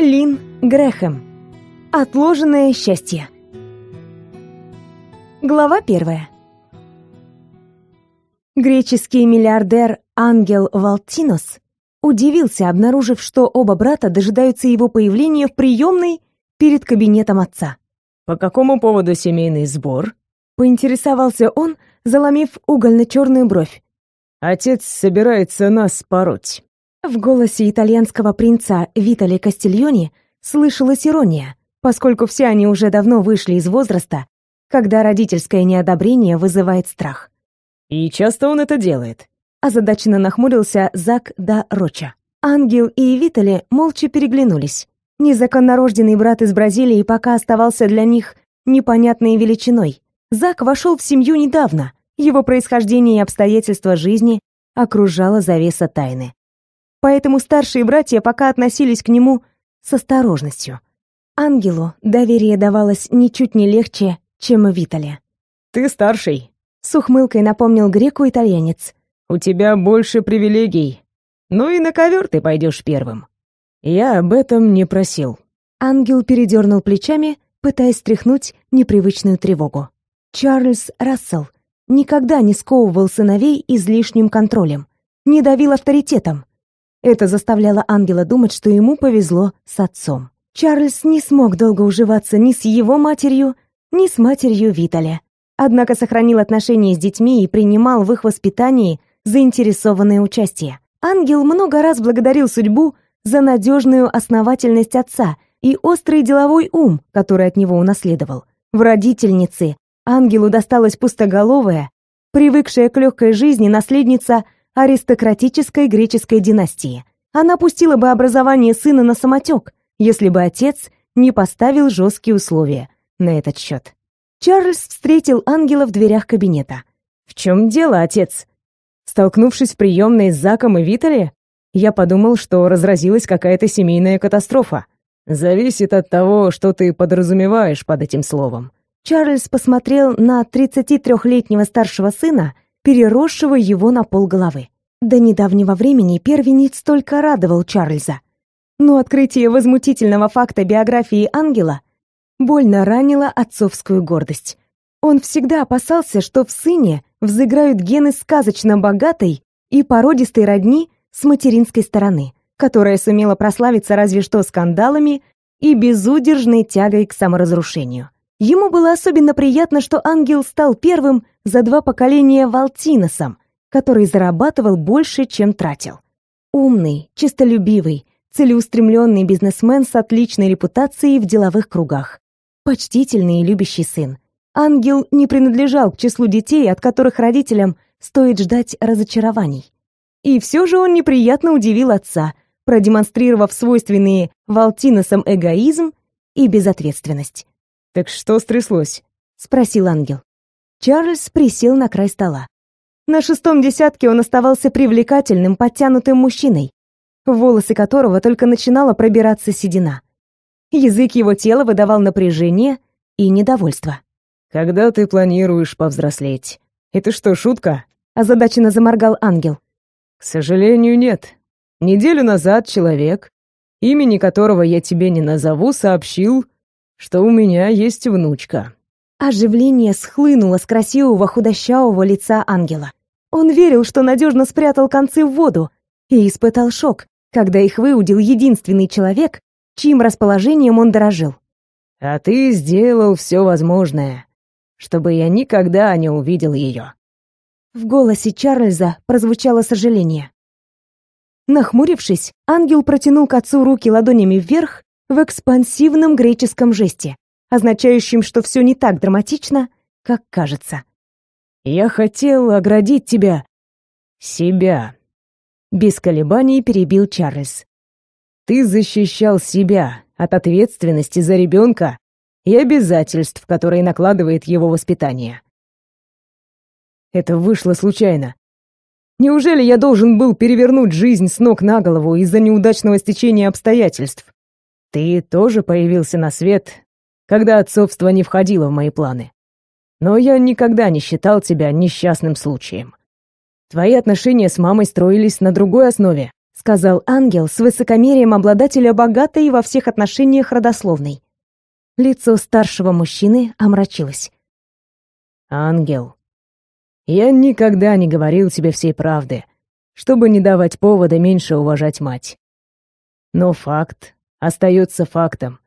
Лин Грэхэм. Отложенное счастье. Глава первая. Греческий миллиардер Ангел Валтинос удивился, обнаружив, что оба брата дожидаются его появления в приемной перед кабинетом отца. «По какому поводу семейный сбор?» — поинтересовался он, заломив угольно-черную бровь. «Отец собирается нас пороть». В голосе итальянского принца Витали Кастильони слышалась ирония, поскольку все они уже давно вышли из возраста, когда родительское неодобрение вызывает страх. «И часто он это делает», — озадаченно нахмурился Зак да Роча. Ангел и Витали молча переглянулись. Незаконнорожденный брат из Бразилии пока оставался для них непонятной величиной. Зак вошел в семью недавно. Его происхождение и обстоятельства жизни окружала завеса тайны. Поэтому старшие братья пока относились к нему с осторожностью. Ангелу доверие давалось ничуть не легче, чем Витале. «Ты старший», — с ухмылкой напомнил греку итальянец. «У тебя больше привилегий. Ну и на ковер ты пойдешь первым». «Я об этом не просил». Ангел передернул плечами, пытаясь стряхнуть непривычную тревогу. Чарльз Рассел никогда не сковывал сыновей излишним контролем, не давил авторитетом, это заставляло Ангела думать, что ему повезло с отцом. Чарльз не смог долго уживаться ни с его матерью, ни с матерью Виталя. Однако сохранил отношения с детьми и принимал в их воспитании заинтересованное участие. Ангел много раз благодарил судьбу за надежную основательность отца и острый деловой ум, который от него унаследовал. В родительнице Ангелу досталась пустоголовая, привыкшая к легкой жизни наследница аристократической греческой династии. Она пустила бы образование сына на самотек, если бы отец не поставил жесткие условия на этот счет. Чарльз встретил ангела в дверях кабинета. «В чем дело, отец?» Столкнувшись в приемной с Заком и Витали, я подумал, что разразилась какая-то семейная катастрофа. «Зависит от того, что ты подразумеваешь под этим словом». Чарльз посмотрел на 33-летнего старшего сына переросшего его на полголовы. До недавнего времени первенец только радовал Чарльза. Но открытие возмутительного факта биографии ангела больно ранило отцовскую гордость. Он всегда опасался, что в сыне взыграют гены сказочно богатой и породистой родни с материнской стороны, которая сумела прославиться разве что скандалами и безудержной тягой к саморазрушению. Ему было особенно приятно, что ангел стал первым, за два поколения Валтиносом, который зарабатывал больше, чем тратил. Умный, честолюбивый, целеустремленный бизнесмен с отличной репутацией в деловых кругах. Почтительный и любящий сын. Ангел не принадлежал к числу детей, от которых родителям стоит ждать разочарований. И все же он неприятно удивил отца, продемонстрировав свойственные Валтиносом эгоизм и безответственность. «Так что стряслось?» — спросил ангел. Чарльз присел на край стола. На шестом десятке он оставался привлекательным, подтянутым мужчиной, волосы которого только начинала пробираться седина. Язык его тела выдавал напряжение и недовольство. «Когда ты планируешь повзрослеть? Это что, шутка?» озадаченно заморгал ангел. «К сожалению, нет. Неделю назад человек, имени которого я тебе не назову, сообщил, что у меня есть внучка. Оживление схлынуло с красивого худощавого лица ангела. Он верил, что надежно спрятал концы в воду, и испытал шок, когда их выудил единственный человек, чьим расположением он дорожил. «А ты сделал все возможное, чтобы я никогда не увидел ее». В голосе Чарльза прозвучало сожаление. Нахмурившись, ангел протянул к отцу руки ладонями вверх в экспансивном греческом жесте, означающим, что все не так драматично, как кажется. «Я хотел оградить тебя. Себя». Без колебаний перебил Чарльз. «Ты защищал себя от ответственности за ребенка и обязательств, которые накладывает его воспитание». Это вышло случайно. Неужели я должен был перевернуть жизнь с ног на голову из-за неудачного стечения обстоятельств? Ты тоже появился на свет когда отцовство не входило в мои планы. Но я никогда не считал тебя несчастным случаем. Твои отношения с мамой строились на другой основе, сказал ангел с высокомерием обладателя богатой и во всех отношениях родословной. Лицо старшего мужчины омрачилось. Ангел, я никогда не говорил тебе всей правды, чтобы не давать повода меньше уважать мать. Но факт остается фактом.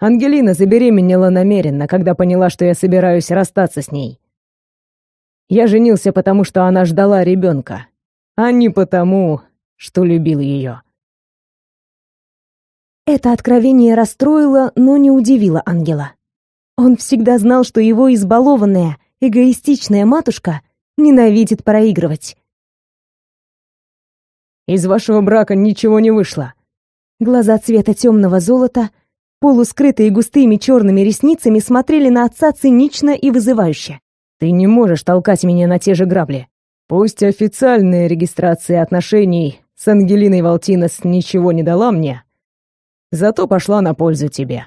Ангелина забеременела намеренно, когда поняла, что я собираюсь расстаться с ней. Я женился потому, что она ждала ребенка, а не потому, что любил ее. Это откровение расстроило, но не удивило Ангела. Он всегда знал, что его избалованная, эгоистичная матушка ненавидит проигрывать. «Из вашего брака ничего не вышло». Глаза цвета темного золота полускрытые густыми черными ресницами, смотрели на отца цинично и вызывающе. «Ты не можешь толкать меня на те же грабли. Пусть официальная регистрация отношений с Ангелиной Валтинос ничего не дала мне, зато пошла на пользу тебе.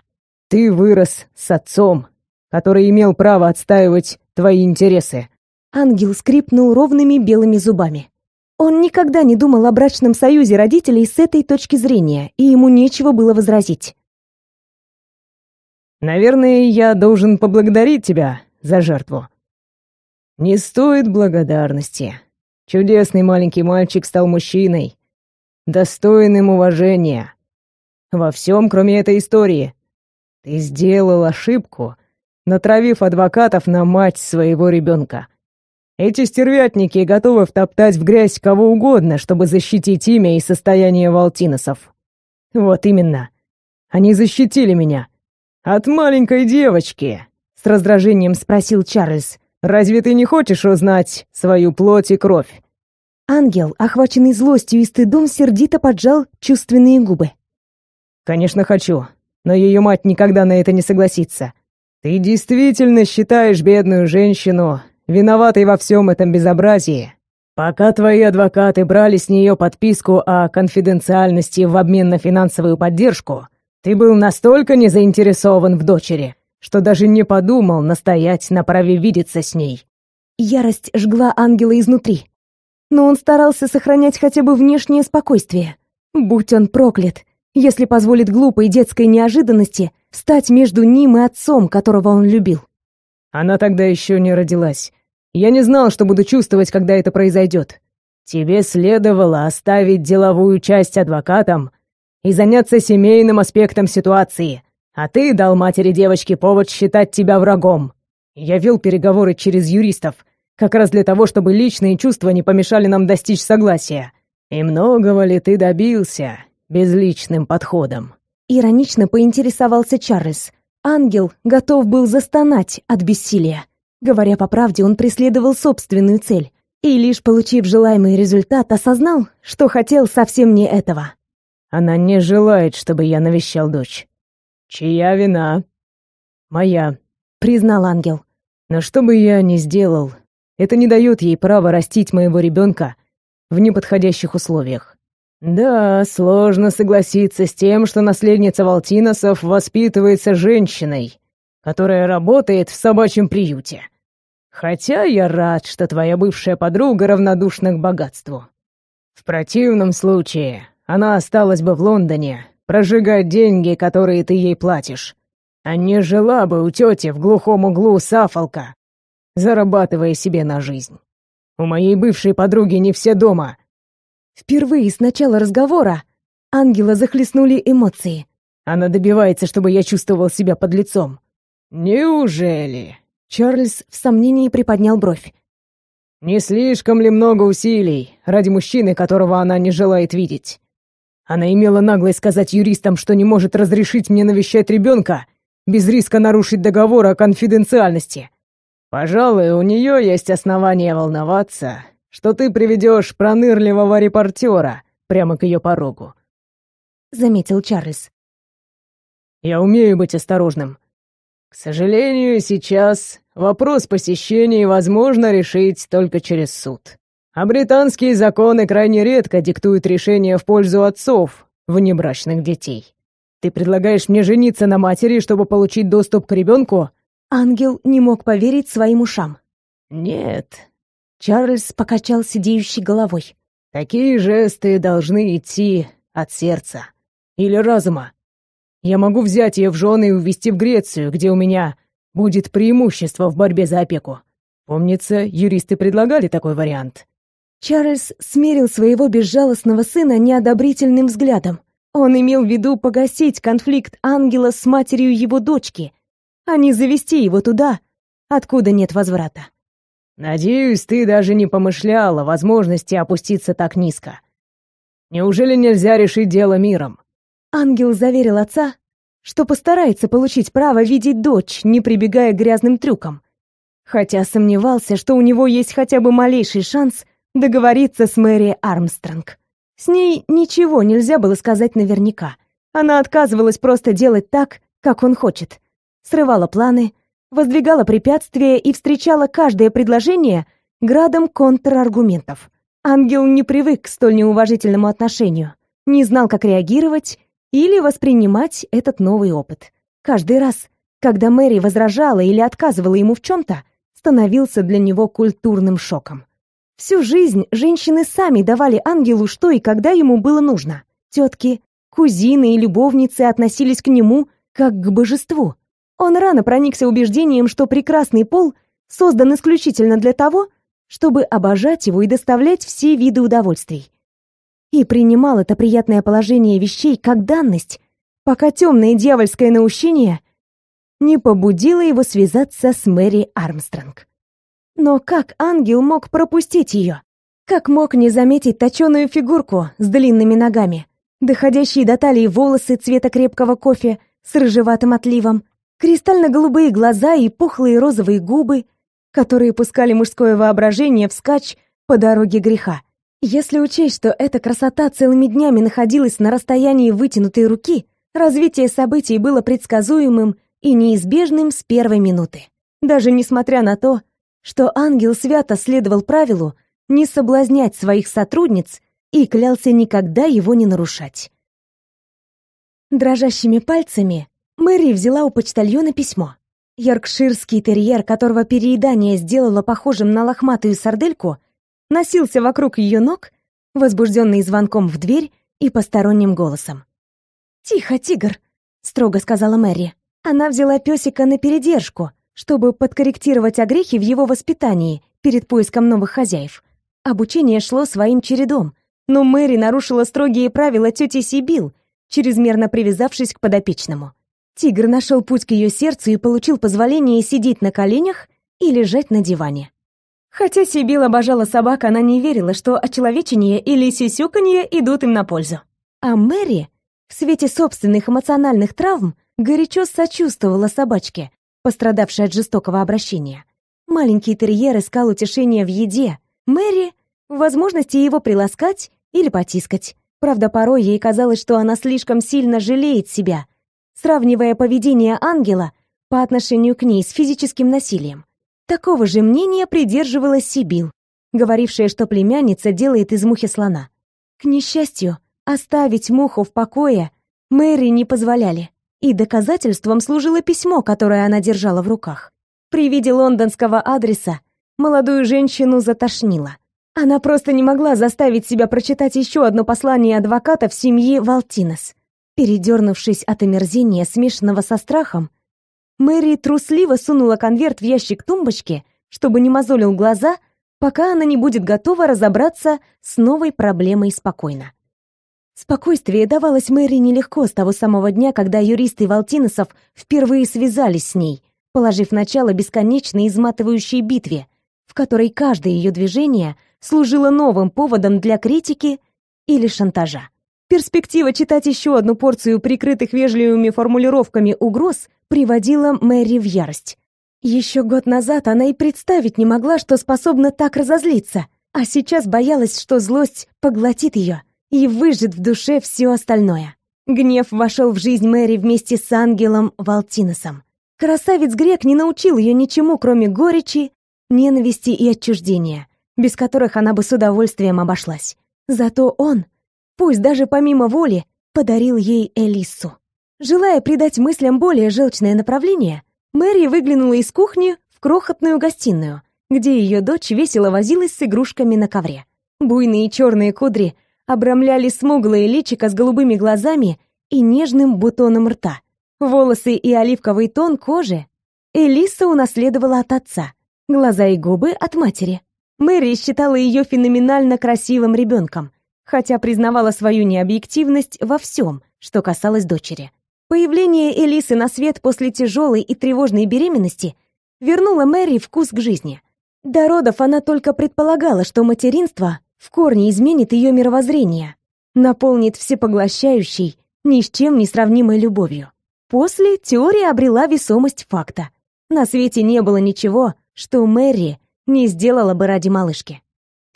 Ты вырос с отцом, который имел право отстаивать твои интересы». Ангел скрипнул ровными белыми зубами. Он никогда не думал о брачном союзе родителей с этой точки зрения, и ему нечего было возразить. Наверное, я должен поблагодарить тебя за жертву. Не стоит благодарности. Чудесный маленький мальчик стал мужчиной, достойным уважения. Во всем, кроме этой истории. Ты сделал ошибку, натравив адвокатов на мать своего ребенка. Эти стервятники готовы втоптать в грязь кого угодно, чтобы защитить имя и состояние Валтиносов. Вот именно. Они защитили меня. «От маленькой девочки!» — с раздражением спросил Чарльз. «Разве ты не хочешь узнать свою плоть и кровь?» Ангел, охваченный злостью и стыдом, сердито поджал чувственные губы. «Конечно хочу, но ее мать никогда на это не согласится. Ты действительно считаешь бедную женщину виноватой во всем этом безобразии, Пока твои адвокаты брали с нее подписку о конфиденциальности в обмен на финансовую поддержку, ты был настолько не заинтересован в дочери, что даже не подумал настоять на праве видеться с ней. Ярость жгла ангела изнутри, но он старался сохранять хотя бы внешнее спокойствие. Будь он проклят, если позволит глупой детской неожиданности стать между ним и отцом, которого он любил. Она тогда еще не родилась. Я не знал, что буду чувствовать, когда это произойдет. Тебе следовало оставить деловую часть адвокатам и заняться семейным аспектом ситуации. А ты дал матери девочки повод считать тебя врагом. Я вел переговоры через юристов, как раз для того, чтобы личные чувства не помешали нам достичь согласия. И многого ли ты добился безличным подходом? Иронично поинтересовался Чарльз. Ангел готов был застонать от бессилия. Говоря по правде, он преследовал собственную цель и лишь получив желаемый результат, осознал, что хотел совсем не этого. Она не желает, чтобы я навещал дочь. Чья вина? Моя, признал ангел. Но что бы я ни сделал, это не дает ей права растить моего ребенка в неподходящих условиях. Да, сложно согласиться с тем, что наследница Валтиносов воспитывается женщиной, которая работает в собачьем приюте. Хотя я рад, что твоя бывшая подруга равнодушна к богатству. В противном случае она осталась бы в Лондоне, прожигать деньги, которые ты ей платишь, а не жила бы у тети в глухом углу Сафолка, зарабатывая себе на жизнь. У моей бывшей подруги не все дома. Впервые с начала разговора ангела захлестнули эмоции. Она добивается, чтобы я чувствовал себя под лицом. Неужели? Чарльз в сомнении приподнял бровь. Не слишком ли много усилий ради мужчины, которого она не желает видеть? Она имела наглость сказать юристам, что не может разрешить мне навещать ребенка без риска нарушить договор о конфиденциальности. Пожалуй, у нее есть основания волноваться, что ты приведешь пронырливого репортера прямо к ее порогу», — заметил Чарльз. «Я умею быть осторожным. К сожалению, сейчас вопрос посещения возможно решить только через суд. А британские законы крайне редко диктуют решения в пользу отцов внебрачных детей. Ты предлагаешь мне жениться на матери, чтобы получить доступ к ребенку?» Ангел не мог поверить своим ушам. «Нет». Чарльз покачал сидеющей головой. «Такие жесты должны идти от сердца или разума. Я могу взять ее в жены и увезти в Грецию, где у меня будет преимущество в борьбе за опеку. Помнится, юристы предлагали такой вариант. Чарльз смерил своего безжалостного сына неодобрительным взглядом. Он имел в виду погасить конфликт ангела с матерью его дочки, а не завести его туда, откуда нет возврата. «Надеюсь, ты даже не помышляла о возможности опуститься так низко. Неужели нельзя решить дело миром?» Ангел заверил отца, что постарается получить право видеть дочь, не прибегая к грязным трюкам, хотя сомневался, что у него есть хотя бы малейший шанс договориться с Мэри Армстронг. С ней ничего нельзя было сказать наверняка. Она отказывалась просто делать так, как он хочет. Срывала планы, воздвигала препятствия и встречала каждое предложение градом контраргументов. Ангел не привык к столь неуважительному отношению, не знал, как реагировать или воспринимать этот новый опыт. Каждый раз, когда Мэри возражала или отказывала ему в чем-то, становился для него культурным шоком. Всю жизнь женщины сами давали ангелу, что и когда ему было нужно. Тетки, кузины и любовницы относились к нему как к божеству. Он рано проникся убеждением, что прекрасный пол создан исключительно для того, чтобы обожать его и доставлять все виды удовольствий. И принимал это приятное положение вещей как данность, пока темное дьявольское наущение не побудило его связаться с Мэри Армстронг. Но как ангел мог пропустить ее? Как мог не заметить точеную фигурку с длинными ногами, доходящие до талии волосы цвета крепкого кофе с рыжеватым отливом, кристально-голубые глаза и пухлые розовые губы, которые пускали мужское воображение вскачь по дороге греха. Если учесть, что эта красота целыми днями находилась на расстоянии вытянутой руки, развитие событий было предсказуемым и неизбежным с первой минуты. Даже несмотря на то, что ангел свято следовал правилу не соблазнять своих сотрудниц и клялся никогда его не нарушать. Дрожащими пальцами Мэри взяла у почтальона письмо. Йоркширский терьер, которого переедание сделало похожим на лохматую сардельку, носился вокруг ее ног, возбужденный звонком в дверь и посторонним голосом. «Тихо, тигр!» — строго сказала Мэри. Она взяла песика на передержку, чтобы подкорректировать огрехи в его воспитании перед поиском новых хозяев. Обучение шло своим чередом, но Мэри нарушила строгие правила тети Сибил, чрезмерно привязавшись к подопечному. Тигр нашел путь к ее сердцу и получил позволение сидеть на коленях и лежать на диване. Хотя Сибил обожала собак, она не верила, что очеловечение или сисюканье идут им на пользу. А Мэри, в свете собственных эмоциональных травм, горячо сочувствовала собачке, пострадавший от жестокого обращения. Маленький терьер искал утешения в еде, Мэри — возможности его приласкать или потискать. Правда, порой ей казалось, что она слишком сильно жалеет себя, сравнивая поведение ангела по отношению к ней с физическим насилием. Такого же мнения придерживалась Сибил, говорившая, что племянница делает из мухи слона. К несчастью, оставить муху в покое Мэри не позволяли. И доказательством служило письмо, которое она держала в руках. При виде лондонского адреса молодую женщину затошнило. Она просто не могла заставить себя прочитать еще одно послание адвоката в семье Валтинес. Передернувшись от омерзения, смешанного со страхом, Мэри трусливо сунула конверт в ящик тумбочки, чтобы не мозолил глаза, пока она не будет готова разобраться с новой проблемой спокойно. Спокойствие давалось Мэри нелегко с того самого дня, когда юристы Валтиносов впервые связались с ней, положив начало бесконечной изматывающей битве, в которой каждое ее движение служило новым поводом для критики или шантажа. Перспектива читать еще одну порцию прикрытых вежливыми формулировками угроз приводила Мэри в ярость. Еще год назад она и представить не могла, что способна так разозлиться, а сейчас боялась, что злость поглотит ее и выжжет в душе все остальное. Гнев вошел в жизнь Мэри вместе с ангелом Валтиносом. Красавец грек не научил ее ничему, кроме горечи, ненависти и отчуждения, без которых она бы с удовольствием обошлась. Зато он, пусть даже помимо воли, подарил ей Элиссу. Желая придать мыслям более желчное направление, Мэри выглянула из кухни в крохотную гостиную, где ее дочь весело возилась с игрушками на ковре. Буйные черные кудри обрамляли смуглое личико с голубыми глазами и нежным бутоном рта. Волосы и оливковый тон кожи Элиса унаследовала от отца, глаза и губы от матери. Мэри считала ее феноменально красивым ребенком, хотя признавала свою необъективность во всем, что касалось дочери. Появление Элисы на свет после тяжелой и тревожной беременности вернуло Мэри вкус к жизни. До родов она только предполагала, что материнство в корне изменит ее мировоззрение, наполнит всепоглощающей, ни с чем не сравнимой любовью. После теория обрела весомость факта. На свете не было ничего, что Мэри не сделала бы ради малышки.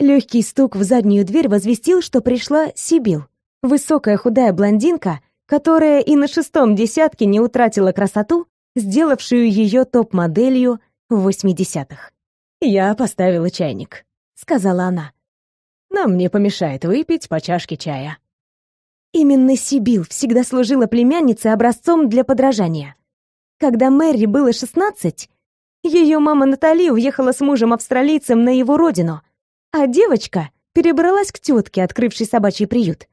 Легкий стук в заднюю дверь возвестил, что пришла Сибил, высокая худая блондинка, которая и на шестом десятке не утратила красоту, сделавшую ее топ-моделью в 80-х. «Я поставила чайник», — сказала она нам не помешает выпить по чашке чая. Именно Сибил всегда служила племяннице образцом для подражания. Когда Мэри было 16, ее мама Натали уехала с мужем-австралийцем на его родину, а девочка перебралась к тетке, открывшей собачий приют.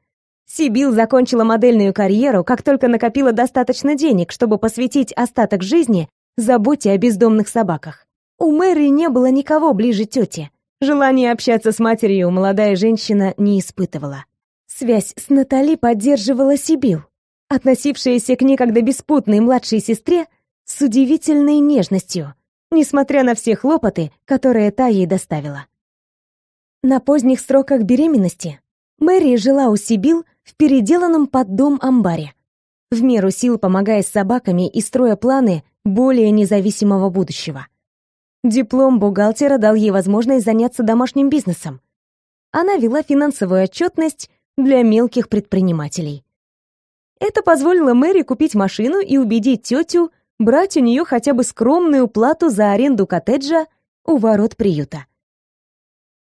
Сибил закончила модельную карьеру, как только накопила достаточно денег, чтобы посвятить остаток жизни заботе о бездомных собаках. У Мэри не было никого ближе тети, Желания общаться с матерью молодая женщина не испытывала. Связь с Натали поддерживала Сибил, относившаяся к некогда беспутной младшей сестре с удивительной нежностью, несмотря на все хлопоты, которые та ей доставила. На поздних сроках беременности Мэри жила у Сибил в переделанном под дом амбаре, в меру сил помогая с собаками и строя планы более независимого будущего. Диплом бухгалтера дал ей возможность заняться домашним бизнесом. Она вела финансовую отчетность для мелких предпринимателей. Это позволило Мэри купить машину и убедить тетю брать у нее хотя бы скромную плату за аренду коттеджа у ворот приюта.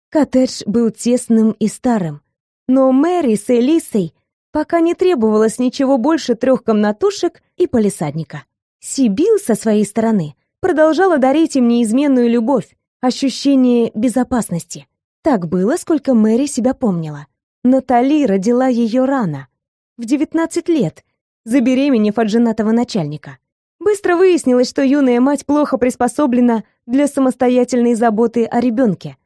Коттедж был тесным и старым, но Мэри с Элисой пока не требовалось ничего больше трех комнатушек и полисадника. Сибил со своей стороны продолжала дарить им неизменную любовь, ощущение безопасности. Так было, сколько Мэри себя помнила. Натали родила ее рано, в 19 лет, забеременев от женатого начальника. Быстро выяснилось, что юная мать плохо приспособлена для самостоятельной заботы о ребенке.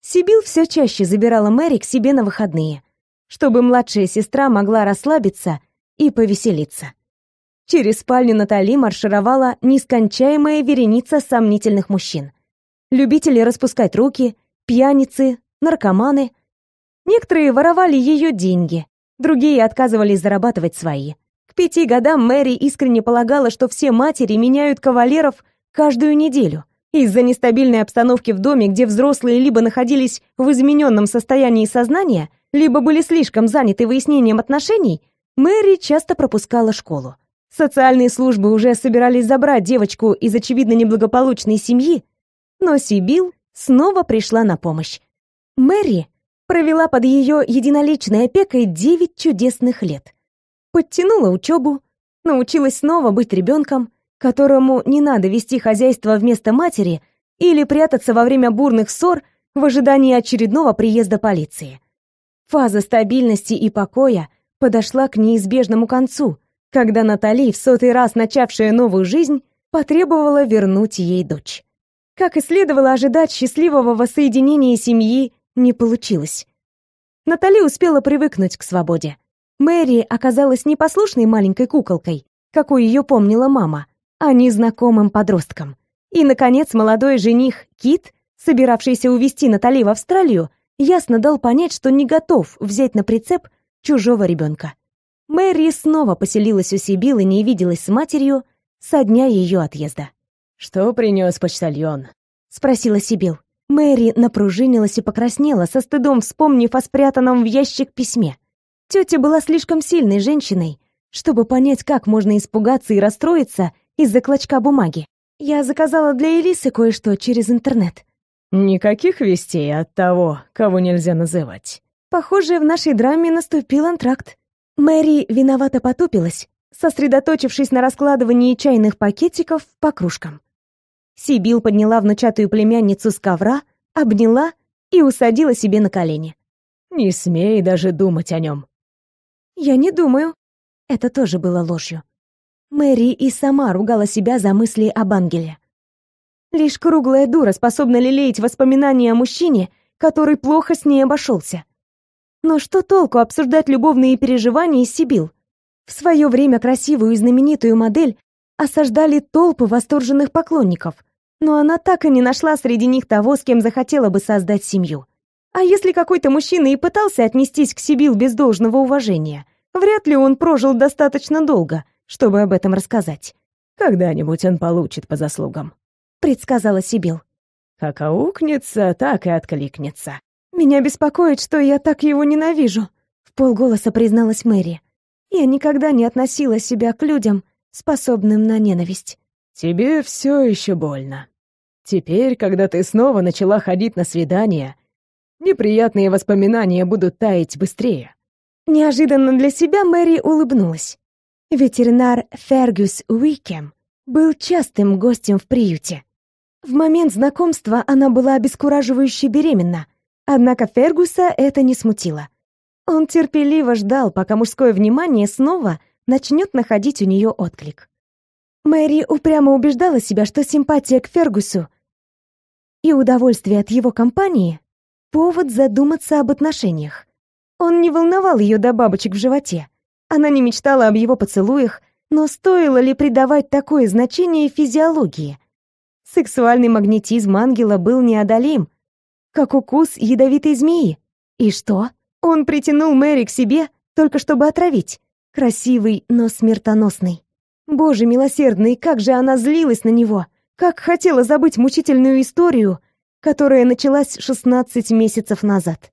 Сибил все чаще забирала Мэри к себе на выходные, чтобы младшая сестра могла расслабиться и повеселиться. Через спальню Натали маршировала нескончаемая вереница сомнительных мужчин. Любители распускать руки, пьяницы, наркоманы. Некоторые воровали ее деньги, другие отказывались зарабатывать свои. К пяти годам Мэри искренне полагала, что все матери меняют кавалеров каждую неделю. Из-за нестабильной обстановки в доме, где взрослые либо находились в измененном состоянии сознания, либо были слишком заняты выяснением отношений, Мэри часто пропускала школу. Социальные службы уже собирались забрать девочку из очевидно неблагополучной семьи, но Сибил снова пришла на помощь. Мэри провела под ее единоличной опекой девять чудесных лет. Подтянула учебу, научилась снова быть ребенком, которому не надо вести хозяйство вместо матери или прятаться во время бурных ссор в ожидании очередного приезда полиции. Фаза стабильности и покоя подошла к неизбежному концу — когда Натали, в сотый раз начавшая новую жизнь, потребовала вернуть ей дочь. Как и следовало ожидать, счастливого воссоединения семьи не получилось. Натали успела привыкнуть к свободе. Мэри оказалась не послушной маленькой куколкой, какой ее помнила мама, а незнакомым подростком. И, наконец, молодой жених Кит, собиравшийся увезти Натали в Австралию, ясно дал понять, что не готов взять на прицеп чужого ребенка. Мэри снова поселилась у Сибилы, не виделась с матерью со дня ее отъезда. «Что принес почтальон?» — спросила Сибил. Мэри напружинилась и покраснела, со стыдом вспомнив о спрятанном в ящик письме. Тетя была слишком сильной женщиной, чтобы понять, как можно испугаться и расстроиться из-за клочка бумаги. Я заказала для Элисы кое-что через интернет. Никаких вестей от того, кого нельзя называть. Похоже, в нашей драме наступил антракт. Мэри виновато потупилась, сосредоточившись на раскладывании чайных пакетиков по кружкам. Сибил подняла внучатую племянницу с ковра, обняла и усадила себе на колени. «Не смей даже думать о нем». «Я не думаю». Это тоже было ложью. Мэри и сама ругала себя за мысли об ангеле. Лишь круглая дура способна лелеять воспоминания о мужчине, который плохо с ней обошелся. Но что толку обсуждать любовные переживания из Сибил? В свое время красивую и знаменитую модель осаждали толпы восторженных поклонников, но она так и не нашла среди них того, с кем захотела бы создать семью. А если какой-то мужчина и пытался отнестись к Сибил без должного уважения, вряд ли он прожил достаточно долго, чтобы об этом рассказать. «Когда-нибудь он получит по заслугам», — предсказала Сибил. «Как аукнется, так и откликнется», меня беспокоит, что я так его ненавижу, в полголоса призналась Мэри. Я никогда не относила себя к людям, способным на ненависть. Тебе все еще больно. Теперь, когда ты снова начала ходить на свидания, неприятные воспоминания будут таять быстрее. Неожиданно для себя Мэри улыбнулась. Ветеринар Фергюс Уикем был частым гостем в приюте. В момент знакомства она была обескураживающе беременна, Однако Фергуса это не смутило. Он терпеливо ждал, пока мужское внимание снова начнет находить у нее отклик. Мэри упрямо убеждала себя, что симпатия к Фергусу и удовольствие от его компании — повод задуматься об отношениях. Он не волновал ее до бабочек в животе. Она не мечтала об его поцелуях, но стоило ли придавать такое значение физиологии? Сексуальный магнетизм ангела был неодолим, как укус ядовитой змеи. И что? Он притянул Мэри к себе, только чтобы отравить. Красивый, но смертоносный. Боже милосердный, как же она злилась на него! Как хотела забыть мучительную историю, которая началась 16 месяцев назад.